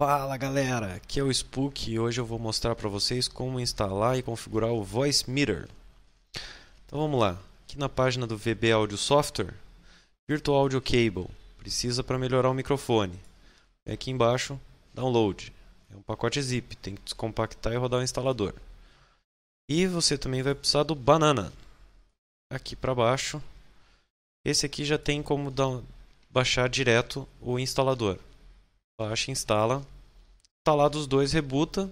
Fala galera, aqui é o Spook e hoje eu vou mostrar para vocês como instalar e configurar o Voice Meter. Então vamos lá, aqui na página do VB Audio Software, Virtual Audio Cable, precisa para melhorar o microfone. É aqui embaixo, Download, é um pacote zip, tem que descompactar e rodar o instalador. E você também vai precisar do Banana, aqui para baixo. Esse aqui já tem como baixar direto o instalador baixa, instala. Instalado tá os dois, rebuta.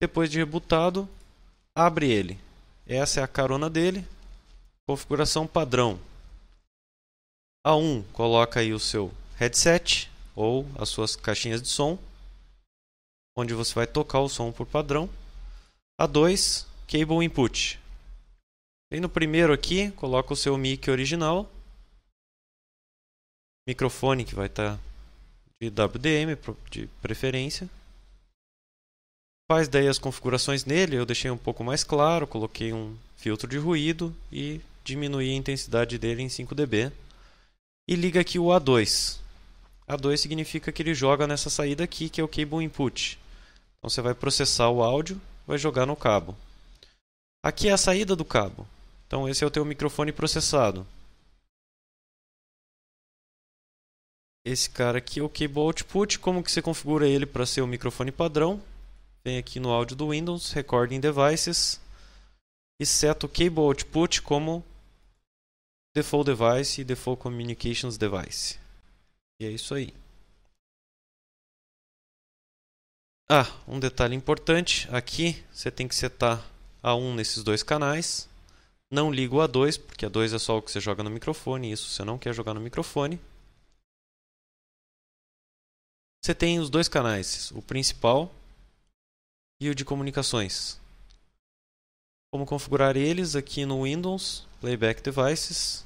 Depois de rebutado, abre ele. Essa é a carona dele. Configuração padrão. A1 coloca aí o seu headset ou as suas caixinhas de som, onde você vai tocar o som por padrão. A2, cable input. Vem no primeiro aqui, coloca o seu mic original. Microfone que vai estar tá de WDM de preferência. Faz daí as configurações nele, eu deixei um pouco mais claro, coloquei um filtro de ruído e diminuí a intensidade dele em 5 dB. E liga aqui o A2. A2 significa que ele joga nessa saída aqui, que é o cable input. Então você vai processar o áudio, vai jogar no cabo. Aqui é a saída do cabo. Então esse é o teu microfone processado. Esse cara aqui é o Cable Output. Como que você configura ele para ser o microfone padrão? Vem aqui no áudio do Windows, Recording Devices. E seta o Cable Output como Default Device e Default Communications Device. E é isso aí. Ah, um detalhe importante. Aqui você tem que setar A1 nesses dois canais. Não liga o A2, porque A2 é só o que você joga no microfone. Isso você não quer jogar no microfone. Você tem os dois canais, o principal e o de comunicações. Como configurar eles aqui no Windows, Playback Devices.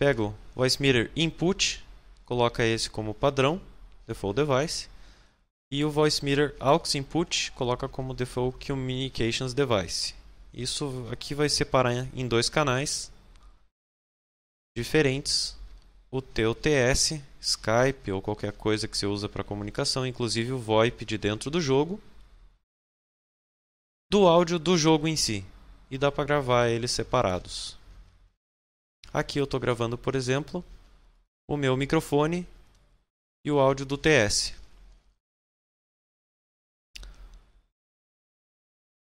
Pego Voice Meter Input, coloca esse como padrão, Default Device. E o Voice Meter Aux Input, coloca como Default Communications Device. Isso aqui vai separar em dois canais diferentes o teu TS, Skype ou qualquer coisa que você usa para comunicação, inclusive o VoIP de dentro do jogo, do áudio do jogo em si. E dá para gravar eles separados. Aqui eu estou gravando, por exemplo, o meu microfone e o áudio do TS.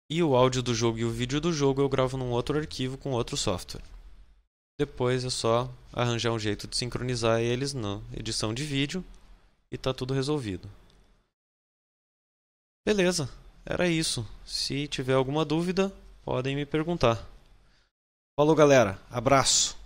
E o áudio do jogo e o vídeo do jogo eu gravo num outro arquivo com outro software. Depois é só arranjar um jeito de sincronizar eles na edição de vídeo e tá tudo resolvido. Beleza, era isso. Se tiver alguma dúvida, podem me perguntar. Falou, galera. Abraço.